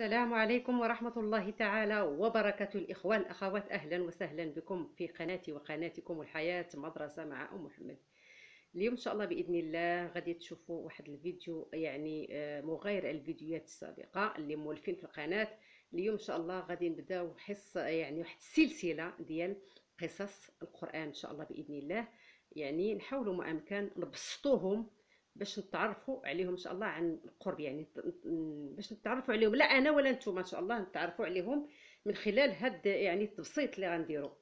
السلام عليكم ورحمة الله تعالى وبركاته الإخوان الأخوات أهلا وسهلا بكم في قناتي وقناتكم الحياة مدرسة مع أم محمد اليوم إن شاء الله بإذن الله غادي تشوفوا واحد الفيديو يعني آه، مغاير الفيديوهات السابقة اللي مولفين في القناة اليوم إن شاء الله غادي نبداو حصة يعني واحد السلسلة ديال قصص القرآن إن شاء الله بإذن الله يعني نحاولوا ما أمكن نبسطوهم باش نتعرفوا عليهم ان شاء الله عن قرب يعني باش نتعرفوا عليهم لا انا ولا نتوما ان شاء الله نتعرفوا عليهم من خلال هاد يعني التبسيط اللي غنديرو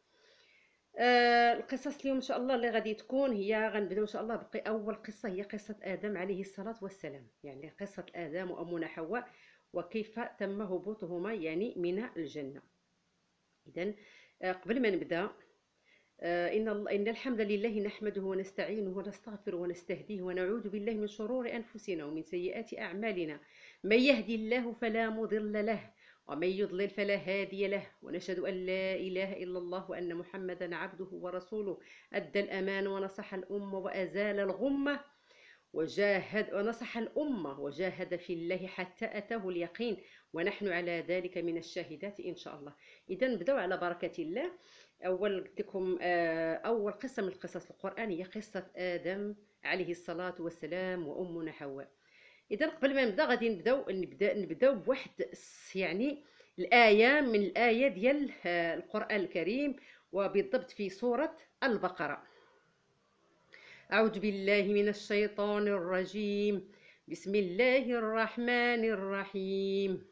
آه القصص اليوم ان شاء الله اللي غادي تكون هي غنبداو ان شاء الله بقي اول قصه هي قصه ادم عليه الصلاه والسلام يعني قصه ادم وامنا حواء وكيف تم هبوطهما يعني من الجنه اذا آه قبل ما نبدا آه، إن إن الحمد لله نحمده ونستعينه ونستغفره ونستهديه ونعوذ بالله من شرور أنفسنا ومن سيئات أعمالنا من يهدي الله فلا مضل له ومن يضلل فلا هادي له ونشهد أن لا إله إلا الله وأن محمدا عبده ورسوله أدى الأمان ونصح الأمة وأزال الغمة وجاهد ونصح الأمة وجاهد في الله حتى أتاه اليقين ونحن على ذلك من الشاهدات إن شاء الله إذا نبدأ على بركة الله أول قلت لكم آه، أول قصة من القصص القرآنية قصة آدم عليه الصلاة والسلام وأمنا حواء إذا قبل ما نبدا غادي نبداو نبدا نبداو بواحد يعني الآية من الآية ديال آه، القرآن الكريم وبالضبط في سورة البقرة أعوذ بالله من الشيطان الرجيم بسم الله الرحمن الرحيم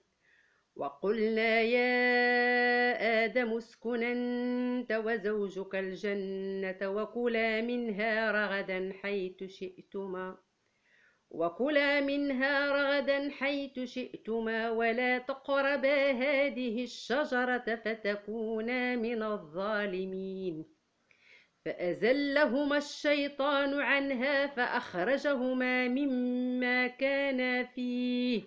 وقلنا يا آدم اسكن أنت وزوجك الجنة وكلا منها رغدا حيث شئتما وكلا منها رغدا حيث شئتما ولا تقربا هذه الشجرة فتكونا من الظالمين فأزلهما الشيطان عنها فأخرجهما مما كانا فيه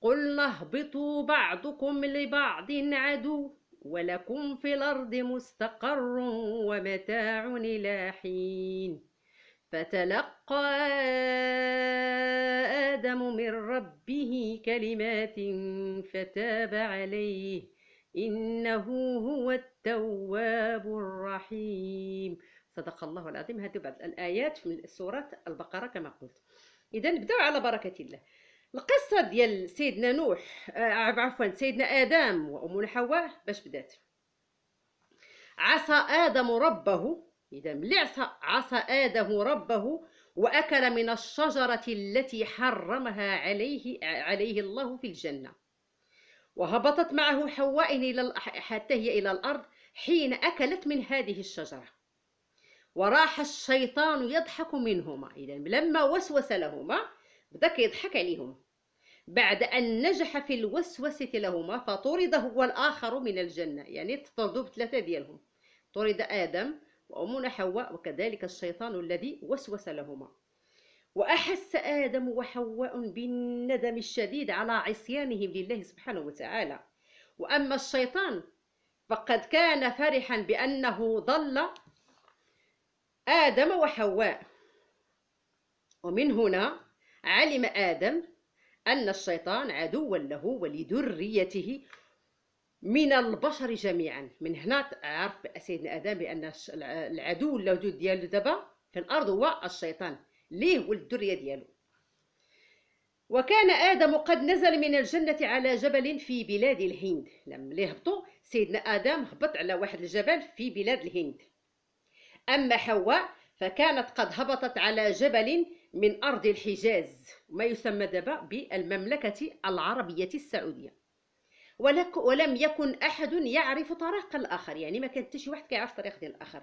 قلنا اهبطوا بعضكم لبعض عدو ولكم في الأرض مستقر ومتاع إلى حين فتلقى آدم من ربه كلمات فتاب عليه إنه هو التواب الرحيم صدق الله العظيم هذه بعض الآيات من سورة البقرة كما قلت إذا نبدأ على بركة الله القصه ديال سيدنا نوح آه، عفوا سيدنا ادم وامنا حواء باش بدات عصى ادم ربه اذا ملي عصى عصى ادم ربه واكل من الشجره التي حرمها عليه عليه الله في الجنه وهبطت معه حواء الى حتى هي الى الارض حين اكلت من هذه الشجره وراح الشيطان يضحك منهما اذا لما وسوس لهما بدا كيضحك عليهم بعد أن نجح في الوسوسة لهما فطرد هو الآخر من الجنة يعني تطردوا بثلاثة ديالهم طرد آدم وأمنا حواء وكذلك الشيطان الذي وسوس لهما وأحس آدم وحواء بالندم الشديد على عصيانهم لله سبحانه وتعالى وأما الشيطان فقد كان فرحا بأنه ضل آدم وحواء ومن هنا علم آدم أن الشيطان عدو له ولذريته من البشر جميعا من هنا عرف سيدنا آدم بأن العدو اللدود ديالو دابا في الأرض هو الشيطان ليه والذرية ديالو وكان آدم قد نزل من الجنة على جبل في بلاد الهند لما هبطوا سيدنا آدم هبط على واحد الجبل في بلاد الهند أما حواء فكانت قد هبطت على جبل من أرض الحجاز ما يسمى دابا بالمملكة العربية السعودية ولك ولم يكن أحد يعرف طريق الآخر يعني ما كان حتى شي واحد كيعرف طريق ديال الآخر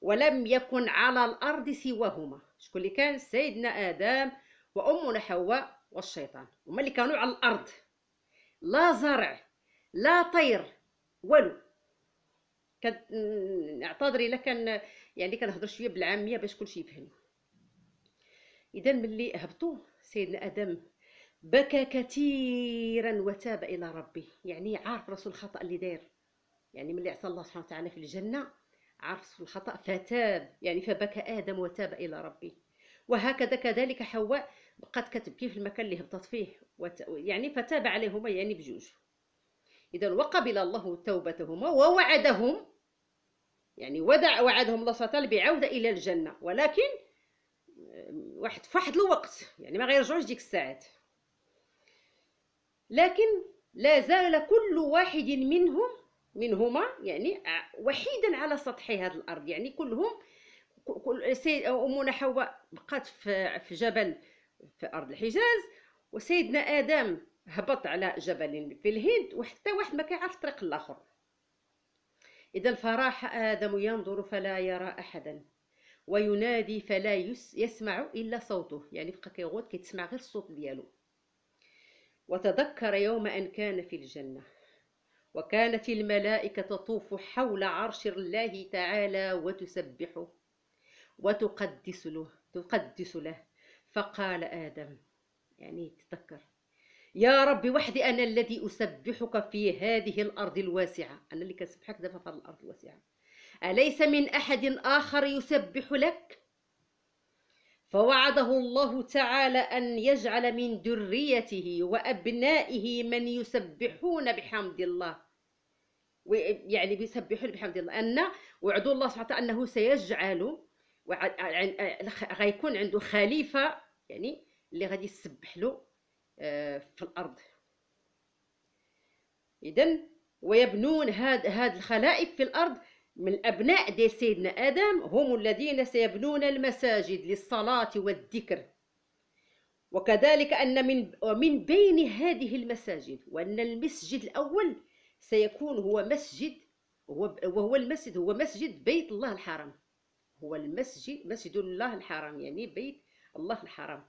ولم يكن على الأرض سواهما شكون اللي كان سيدنا آدم وأمنا حواء والشيطان هما اللي كانوا على الأرض لا زرع لا طير والو كنعتذر الا كان يعني كنهضر شويه بالعاميه باش كلشي يفهم اذا ملي هبطوا سيدنا ادم بكى كثيرا وتاب الى ربه يعني عارف راسو الخطا اللي داير يعني ملي عصى الله سبحانه وتعالى في الجنه عرف الخطا فتاب يعني فبكى ادم وتاب الى ربه وهكذا كذلك حواء بقات كتبكي في المكان اللي هبطت فيه وت... يعني فتاب عليهما يعني بجوج اذا وقبل الله توبتهما ووعدهم يعني ودع وعدهم الله سبحانه وتعالى بعوده الى الجنه ولكن واحد في واحد الوقت يعني ما غيرجعوش ديك الساعات لكن لا زال كل واحد منهم منهما يعني وحيدا على سطح هذه الارض يعني كلهم كل سيد امنا حواء بقات في في جبل في ارض الحجاز وسيدنا ادم هبط على جبل في الهند وحتى واحد ما كيعرف الطريق الاخر اذا فراح ادم ينظر فلا يرى احدا وينادي فلا يسمع إلا صوته يعني بقى كيغوت كيتسمع غير الصوت ديالو وتذكر يوم أن كان في الجنة وكانت الملائكة تطوف حول عرش الله تعالى وتسبحه وتقدس له تقدس له فقال آدم يعني تذكر يا ربي وحدي أنا الذي أسبحك في هذه الأرض الواسعة أنا اللي كنسبحك دابا في الأرض الواسعة أليس من أحد آخر يسبح لك؟ فوعده الله تعالى أن يجعل من ذريته وأبنائه من يسبحون بحمد الله يعني بيسبحون بحمد الله أن وعد الله سبحانه وتعالى أنه سيجعل غيكون عنده خليفة يعني اللي غادي يسبح له آه، في الأرض إذن ويبنون هاد هاد الخلائف في الأرض من أبناء دي سيدنا آدم هم الذين سيبنون المساجد للصلاة والذكر وكذلك أن من من بين هذه المساجد وأن المسجد الأول سيكون هو مسجد وهو المسجد هو مسجد بيت الله الحرام هو المسجد مسجد الله الحرام يعني بيت الله الحرام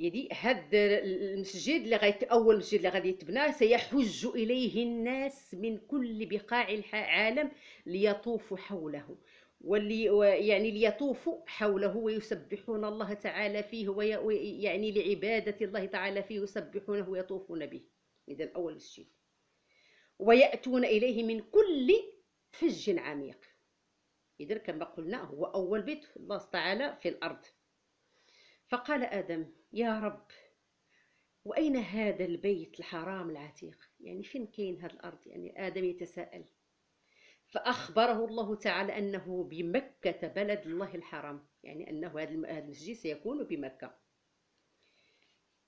يدي هاد المسجد اللي غيت اول مسجد اللي غادي يتبنى سيحج اليه الناس من كل بقاع العالم ليطوفوا حوله واللي يعني ليطوفوا حوله ويسبحون الله تعالى فيه ويعني لعباده الله تعالى فيه يسبحونه ويطوفون به اذا اول مسجد وياتون اليه من كل فج عميق اذا كما قلنا هو اول بيت الله تعالى في الارض فقال ادم يا رب وأين هذا البيت الحرام العتيق يعني فين كاين هذه الأرض يعني آدم يتساءل فأخبره الله تعالى أنه بمكة بلد الله الحرام يعني أنه هذا المسجد سيكون بمكة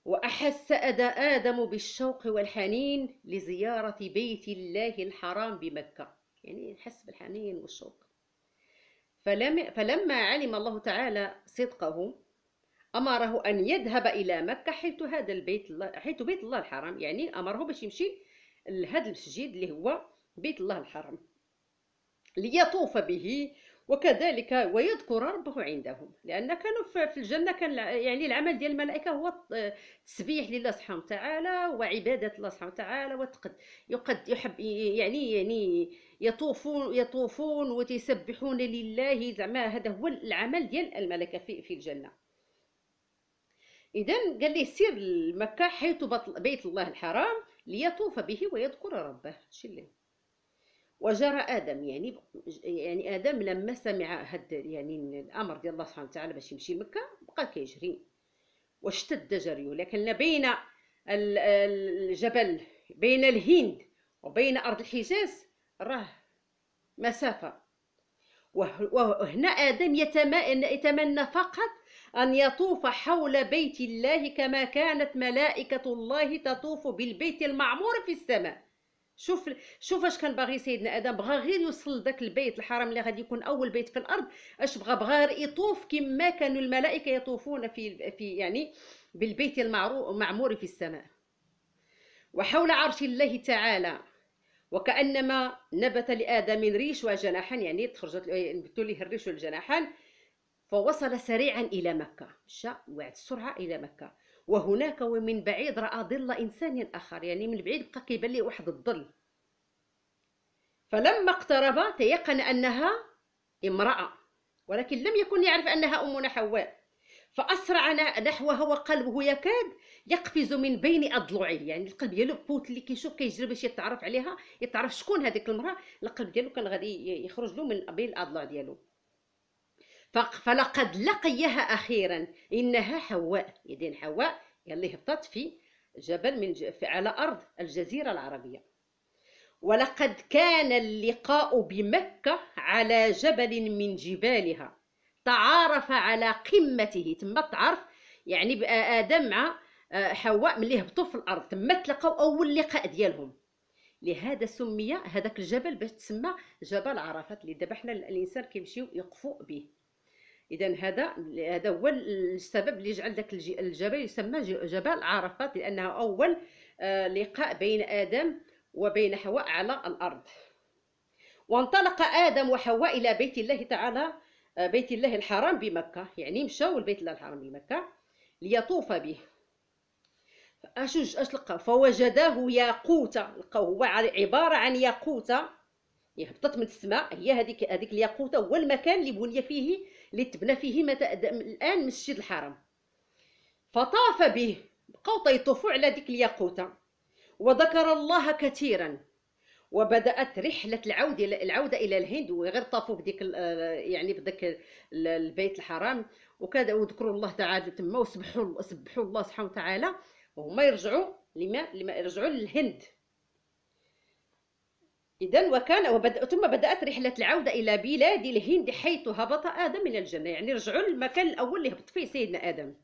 وأحس آدم بالشوق والحنين لزيارة بيت الله الحرام بمكة يعني حس بالحنين والشوق فلم فلما علم الله تعالى صدقه أمره أن يذهب إلى مكة حيث هذا البيت الله حيث بيت الله الحرام يعني أمره باش يمشي لهذا المسجد اللي هو بيت الله الحرام ليطوف به وكذلك ويذكر ربه عندهم لان كانوا في الجنه كان يعني العمل ديال الملائكه هو التسبيح لله سبحانه وتعالى وعباده الله سبحانه وتعالى وتقد يقد يحب يعني يعني يطوفون يطوفون وتسبحون لله زعما هذا هو العمل ديال الملائكه في في الجنه اذا قال ليه سير لمكه حيث بيت الله الحرام ليطوف به ويذكر ربه شلي اللي وجرى ادم يعني يعني ادم لما سمع هاد يعني الامر ديال الله سبحانه وتعالى باش يمشي لمكه بقى كيجري واشتد جريه لكن بين الجبل بين الهند وبين ارض الحجاز راه مسافه وهنا ادم يتمنى فقط أن يطوف حول بيت الله كما كانت ملائكة الله تطوف بالبيت المعمور في السماء شوف شوف اش كان باغي سيدنا ادم بغى غير يوصل داك البيت الحرام اللي غادي يكون اول بيت في الارض اش بغى بغى غير يطوف كما كانوا الملائكه يطوفون في في يعني بالبيت المعمور في السماء وحول عرش الله تعالى وكانما نبت لادم ريش وجناحان يعني تخرجت نبتوا ليه الريش والجناحان فوصل سريعا إلى مكة مشى وعد السرعة إلى مكة وهناك ومن بعيد رأى ظل إنسان آخر يعني من بعيد بقى كيبان ليه واحد الظل فلما اقترب تيقن أنها امرأة ولكن لم يكن يعرف أنها أمنا حواء فأسرع نحوها وقلبه يكاد يقفز من بين أضلعه يعني القلب ديالو بوت اللي كيشوف كيجري باش يتعرف عليها يتعرف شكون هذيك المرأة القلب ديالو كان غادي يخرج له من بين الأضلاع ديالو فلقد لقيها أخيرا إنها حواء يدين حواء يلي هبطت في جبل من ج... على أرض الجزيرة العربية ولقد كان اللقاء بمكة على جبل من جبالها تعارف على قمته تما تعرف يعني آدم مع حواء ملي هبطوا في الأرض تما تلقاو أول لقاء ديالهم لهذا سمي هذاك الجبل باش تسمى جبل عرفات اللي دابا حنا الانسان كيمشيو يقفوا به اذا هذا هذا هو السبب اللي جعل ذاك الجبل يسمى جبل عرفات لانه اول آه، لقاء بين ادم وبين حواء على الارض وانطلق ادم وحواء الى بيت الله تعالى آه، بيت الله الحرام بمكه يعني مشاو لبيت الله الحرام بمكه ليطوف به اش اش لقى فوجداه ياقوت لقاو هو عباره عن ياقوته هبطت من السماء هي هذيك هذيك الياقوته هو المكان اللي بني فيه اللي تبنى فيه متى الان مسجد الحرام فطاف به بقاو طيطوفوا على ديك الياقوته وذكر الله كثيرا وبدات رحله العوده العوده الى الهند وغير طافوا بديك يعني بدك البيت الحرام وكذا وذكروا الله تعالى تما وسبحوا سبحوا الله سبحانه وتعالى وهما يرجعوا لما لما يرجعوا للهند إذا وكان وبدأ ثم بدأت رحلة العودة إلى بلاد الهند حيث هبط آدم من الجنة يعني رجعوا للمكان الأول اللي هبط فيه سيدنا آدم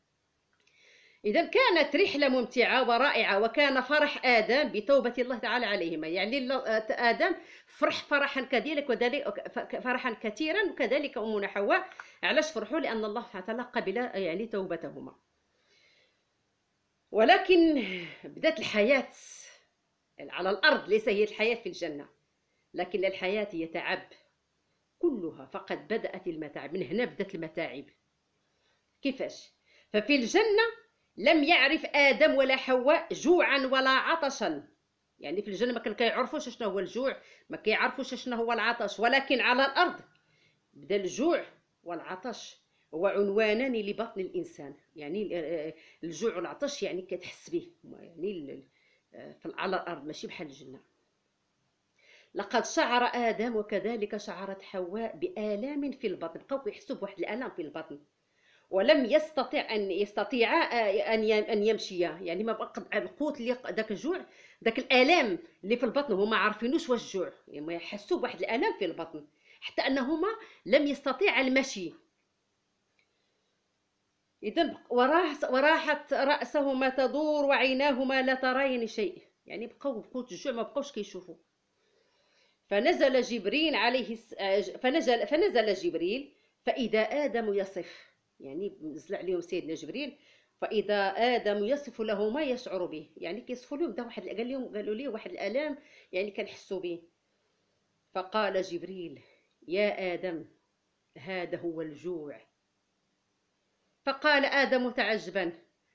إذا كانت رحلة ممتعة ورائعة وكان فرح آدم بتوبة الله تعالى عليهما يعني آدم فرح فرحا كذلك وذلك فرحا كثيرا وكذلك أمنا حواء علاش فرحوا لأن الله تعالى قبل يعني توبتهما ولكن بدأت الحياة على الأرض ليس هي الحياة في الجنة لكن للحياة يتعب كلها فقد بدأت المتاعب من هنا بدأت المتاعب كيفاش ففي الجنة لم يعرف آدم ولا حواء جوعا ولا عطشا يعني في الجنة ما كان كيعرفوش شنو هو الجوع ما كيعرفوش شنو هو العطش ولكن على الأرض بدا الجوع والعطش هو عنوانان لبطن الانسان يعني آه، الجوع والعطش يعني كتحس به يعني آه، على الارض ماشي بحال الجنه لقد شعر آدم وكذلك شعرت حواء بآلام في البطن بقاو كيحسوا بواحد الآلام في البطن ولم يستطع أن يستطيع أن أن يمشي يعني ما بقى القوت اللي داك الجوع داك الآلام اللي في البطن هما عارفينوش واش الجوع يعني يحسوا بواحد الآلام في البطن حتى أنهما لم يستطيع المشي إذا وراحت رأسهما تدور وعيناهما لا ترين شيء يعني بقاو بقوت الجوع ما بقاوش كيشوفوا فنزل جبريل عليه آه، فنزل فنزل جبريل فإذا آدم يصف يعني نزل عليهم سيدنا جبريل فإذا آدم يصف له ما يشعر به يعني كيصفوا له بدا واحد قال لهم قالوا لي واحد الآلام يعني كنحسوا به فقال جبريل يا آدم هذا هو الجوع فقال آدم تعجبا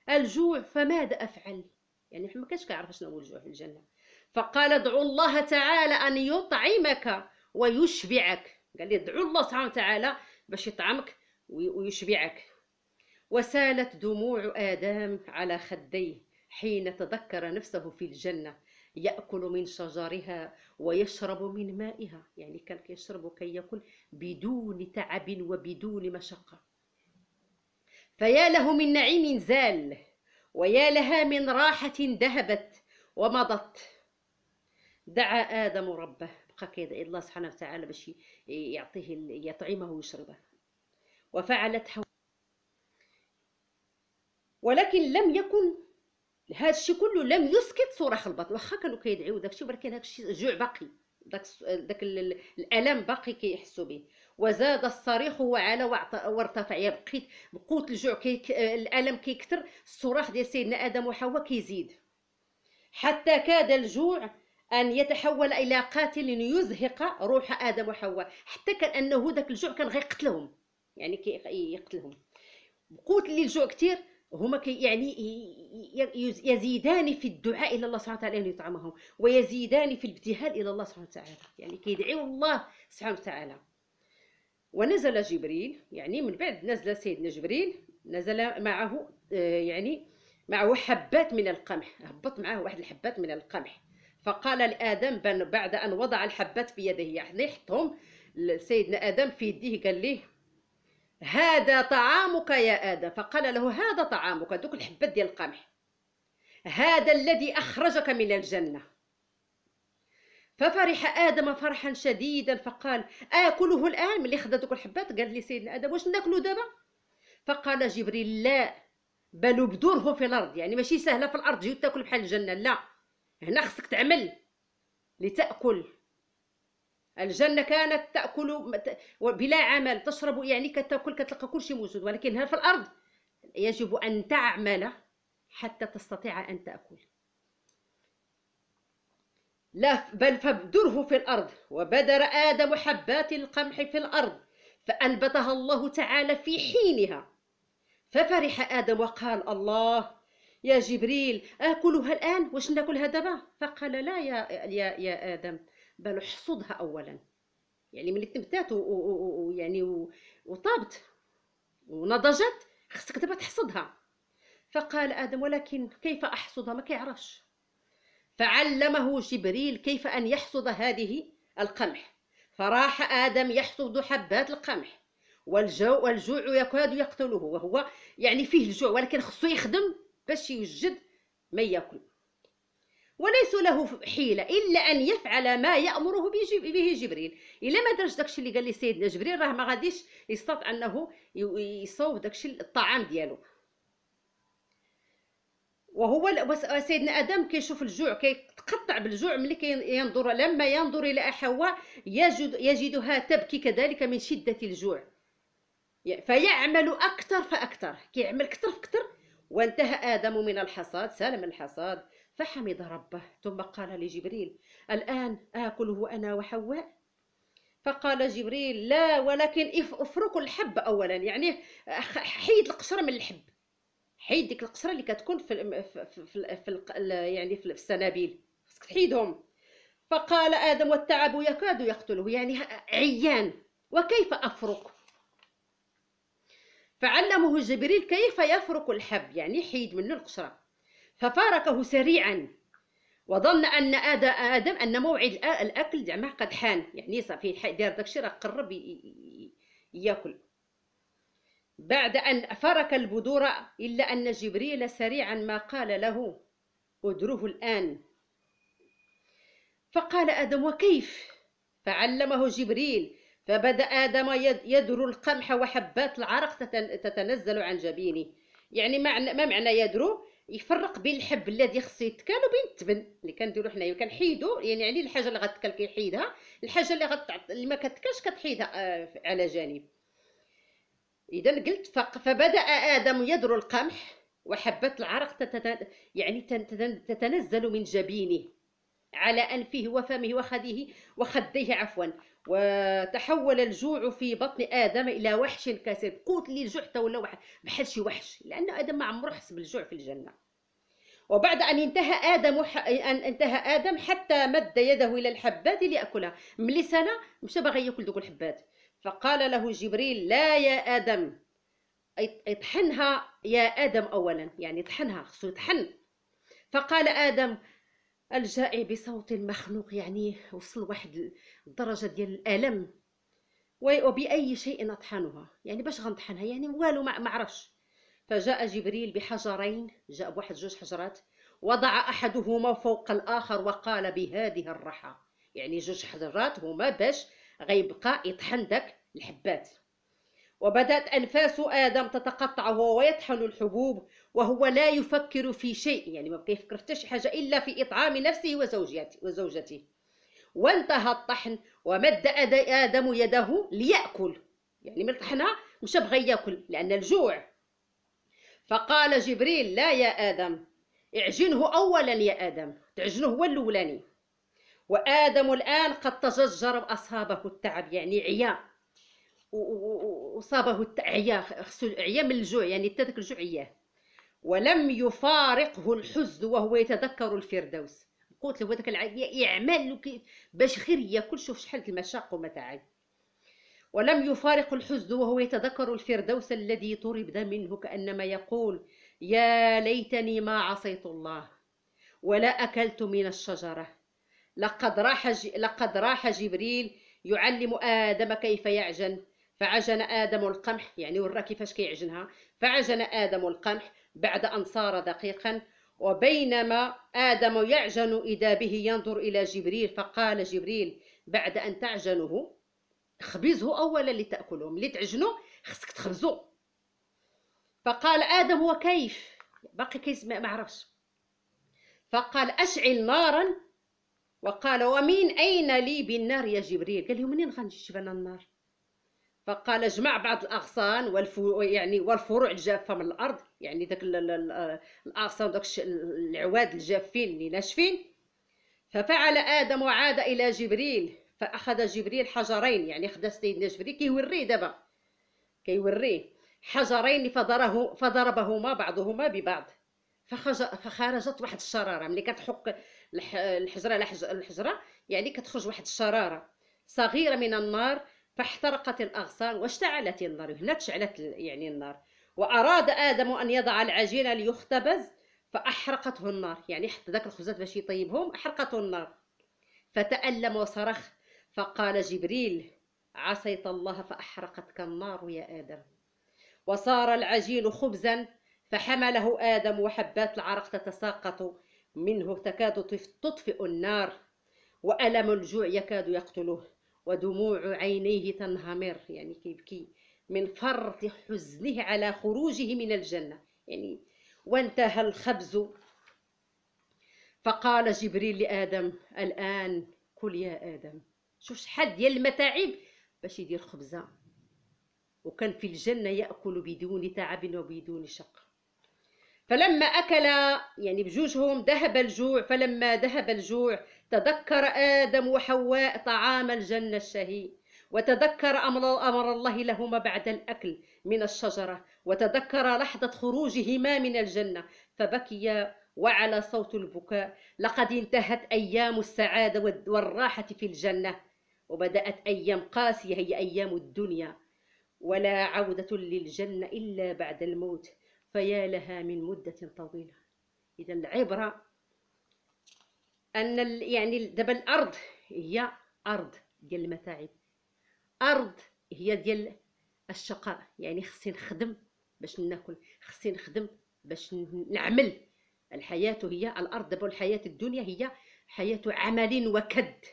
الجوع فماذا أفعل يعني ما كانش كيعرف شنو هو الجوع في الجنة فقال ادعوا الله تعالى أن يطعمك ويشبعك قال لي ادعوا الله سبحانه وتعالى باش يطعمك ويشبعك وسالت دموع آدم على خديه حين تذكر نفسه في الجنة يأكل من شجرها ويشرب من مائها يعني كان كيشرب كي يأكل بدون تعب وبدون مشقة فيا له من نعيم زال ويا لها من راحة ذهبت ومضت دعا آدم ربه بقى كيدعي إيه الله سبحانه وتعالى باش يعطيه يطعمه ويشربه وفعلت حواء ولكن لم يكن هذا الشيء كله لم يسكت صراخ البطن واخا كانوا كيدعيو داكشي ولكن الشيء الجوع باقي داك داك الالم باقي كيحسوا به وزاد الصريخ على وارتفع يبقي يعني بقيت بقوه الجوع كي الالم كيكثر الصراخ ديال سيدنا ادم وحواء كيزيد حتى كاد الجوع أن يتحول إلى قاتل ليزهق روح آدم وحواء حتى كان أنه ذاك الجوع كان غيقتلهم يعني كي يقتلهم قوت اللي الجوع كثير هما كي يعني يزيدان في الدعاء الى الله سبحانه وتعالى ان يطعمهم ويزيدان في الابتهال الى الله سبحانه وتعالى يعني كيدعيو الله سبحانه وتعالى ونزل جبريل يعني من بعد نزل سيدنا جبريل نزل معه آه، يعني معه حبات من القمح هبط معه واحد الحبات من القمح فقال لآدم بن بعد أن وضع الحبات بيده يعني حطهم سيدنا آدم في يديه قال له هذا طعامك يا آدم فقال له هذا طعامك دوك الحبات ديال القمح هذا الذي أخرجك من الجنة ففرح آدم فرحا شديدا فقال آكله الآن ملي خدا دوك الحبات قال لي سيدنا آدم واش ناكلو دابا فقال جبريل لا بل ابدره في الأرض يعني ماشي سهلة في الأرض جيو تاكل بحال الجنة لا هنا خصك تعمل لتأكل الجنة كانت تأكل بلا عمل تشرب يعني كتأكل كتلقى كل شيء موجود ولكن هنا في الأرض يجب أن تعمل حتى تستطيع أن تأكل لا بل فابدره في الأرض وبدر آدم حبات القمح في الأرض فأنبتها الله تعالى في حينها ففرح آدم وقال الله يا جبريل اكلها آه، الان واش ناكلها دابا فقال لا يا يا يا ادم بل احصدها اولا يعني ملي تنبتات ويعني وطابت ونضجت خصك دابا تحصدها فقال ادم ولكن كيف احصدها ما كيعرفش فعلمه جبريل كيف ان يحصد هذه القمح فراح ادم يحصد حبات القمح والجوع والجوع يكاد يقتله وهو يعني فيه الجوع ولكن خصو يخدم باش يوجد ما ياكل وليس له حيلة إلا أن يفعل ما يأمره به جبريل إلا ما درش داكشي اللي قال لي سيدنا جبريل راه ما غاديش يستطيع أنه يصوب داكشي الطعام ديالو وهو سيدنا ادم كيشوف الجوع كيتقطع بالجوع ملي كينظر لما ينظر الى حواء يجد يجدها تبكي كذلك من شده الجوع فيعمل اكثر فاكثر كيعمل اكثر فاكثر وانتهى آدم من الحصاد سالم الحصاد فحمد ربه ثم قال لجبريل الآن آكله أنا وحواء فقال جبريل لا ولكن افرك الحب أولا يعني حيد القشرة من الحب حيد ديك القشرة اللي كتكون في في في, في يعني في السنابيل خصك تحيدهم فقال آدم والتعب يكاد يقتله يعني عيان وكيف أفرك فعلمه جبريل كيف يفرك الحب يعني يحيد منه القشرة ففاركه سريعا وظن ان ادم ان موعد الاكل زعما قد حان يعني صافي دار داكشي راه قرب ياكل بعد ان فرك البذور الا ان جبريل سريعا ما قال له ادره الان فقال ادم وكيف فعلمه جبريل فبدأ آدم يدر القمح وحبات العرق تتنزل عن جبينه يعني ما معنى يدرو يفرق بين الحب الذي خصه يتكال وبين التبن اللي كنديرو حنايا كنحيدو يعني عليه الحاجه اللي غتكال كيحيدها الحاجه اللي غت اللي ما كتكالش كتحيدها آه، على جانب اذا قلت فبدا ادم يدر القمح وحبات العرق يعني تتنزل من جبينه على انفه وفمه وخديه وخديه عفوا وتحول الجوع في بطن ادم الى وحش كساد قوت لي الجوع حتى ولا بحال شي وحش لان ادم ما عمره حس بالجوع في الجنه وبعد أن انتهى آدم وح... أن انتهى آدم حتى مد يده إلى الحبات ليأكلها ملي سنة مشى باغي ياكل دوك الحبات فقال له جبريل لا يا آدم اطحنها يا آدم أولا يعني طحنها خصو يطحن فقال آدم الجائع بصوت مخنوق يعني وصل واحد الدرجه ديال الالم وباي شيء نطحنها يعني باش غنطحنها يعني والو ما عرفش فجاء جبريل بحجرين جاء بواحد جوج حجرات وضع احدهما فوق الاخر وقال بهذه الرحى يعني جوج حجرات هما باش غيبقى يطحن داك الحبات وبدات انفاس ادم تتقطع وهو يطحن الحبوب وهو لا يفكر في شيء يعني ما بيفكر حتى شي حاجه الا في اطعام نفسه وزوجته وزوجته وانتهى الطحن ومد ادم يده لياكل يعني من طحنها مشى بغى ياكل لان الجوع فقال جبريل لا يا ادم اعجنه اولا يا ادم تعجنه هو الاولاني وادم الان قد تججر واصابه التعب يعني عيا وصابه التعيا عيا من الجوع يعني تذكر الجوع عياه ولم يفارقه الحزن وهو يتذكر الفردوس قلت له هذاك يعمل باش خير ياكل شوف شحال المشاق وما ولم يفارق الحزن وهو يتذكر الفردوس الذي طرد منه كانما يقول يا ليتني ما عصيت الله ولا اكلت من الشجره لقد راح ج... لقد راح جبريل يعلم ادم كيف يعجن فعجن ادم القمح يعني ورا كيفاش كيعجنها فعجن ادم القمح بعد أن صار دقيقا وبينما آدم يعجن إذا به ينظر إلى جبريل فقال جبريل بعد أن تعجنه خبزه أولا لتأكله ملي تعجنه خصك تخبزه فقال آدم وكيف باقي كيسمع ما عرفش فقال أشعل نارا وقال ومن أين لي بالنار يا جبريل قال له منين غنجيب أنا النار فقال جمع بعض الاغصان والفو يعني والفروع الجافه من الارض يعني داك الاغصان وداك العواد الجافين اللي ناشفين ففعل ادم وعاد الى جبريل فاخذ جبريل حجرين يعني خدا سيدنا جبريل كيوريه دابا كيوريه حجرين فضره فضربهما بعضهما ببعض فخرجت واحد الشراره ملي كتحك الحجره على الحجره يعني كتخرج واحد الشراره صغيره من النار فاحترقت الأغصان واشتعلت النار هنا تشعلت يعني النار وأراد آدم أن يضع العجين ليختبز فأحرقته النار يعني حتى ذاك الخبزات باش يطيبهم أحرقته النار فتألم وصرخ فقال جبريل عصيت الله فأحرقتك النار يا آدم وصار العجين خبزا فحمله آدم وحبات العرق تتساقط منه تكاد تطفئ النار وألم الجوع يكاد يقتله ودموع عينيه تنهمر يعني كيبكي من فرط حزنه على خروجه من الجنة يعني وانتهى الخبز فقال جبريل لآدم الآن كل يا آدم شوف شحال ديال المتاعب باش يدير خبزة وكان في الجنة يأكل بدون تعب وبدون شق فلما أكل يعني بجوجهم ذهب الجوع فلما ذهب الجوع تذكر آدم وحواء طعام الجنة الشهي وتذكر أمر أمر الله لهما بعد الأكل من الشجرة وتذكر لحظة خروجهما من الجنة فبكيا وعلى صوت البكاء لقد انتهت أيام السعادة والراحة في الجنة وبدأت أيام قاسية هي أيام الدنيا ولا عودة للجنة إلا بعد الموت فيا لها من مدة طويلة إذا العبرة أن يعني دابا الأرض هي أرض ديال المتاعب أرض هي ديال الشقاء يعني خصني نخدم باش ناكل خصني نخدم باش نعمل الحياة هي الأرض دابا الحياة الدنيا هي حياة عمل وكد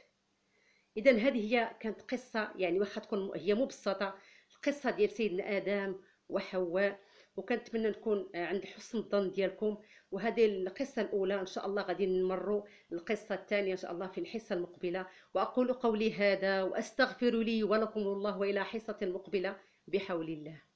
إذا هذه هي كانت قصة يعني واخا تكون هي مبسطة القصة ديال سيدنا آدم وحواء وكنتمنى نكون عند حسن الظن ديالكم وهذه القصه الاولى ان شاء الله غادي نمروا القصه الثانيه ان شاء الله في الحصه المقبله واقول قولي هذا واستغفر لي ولكم الله والى حصه مقبله بحول الله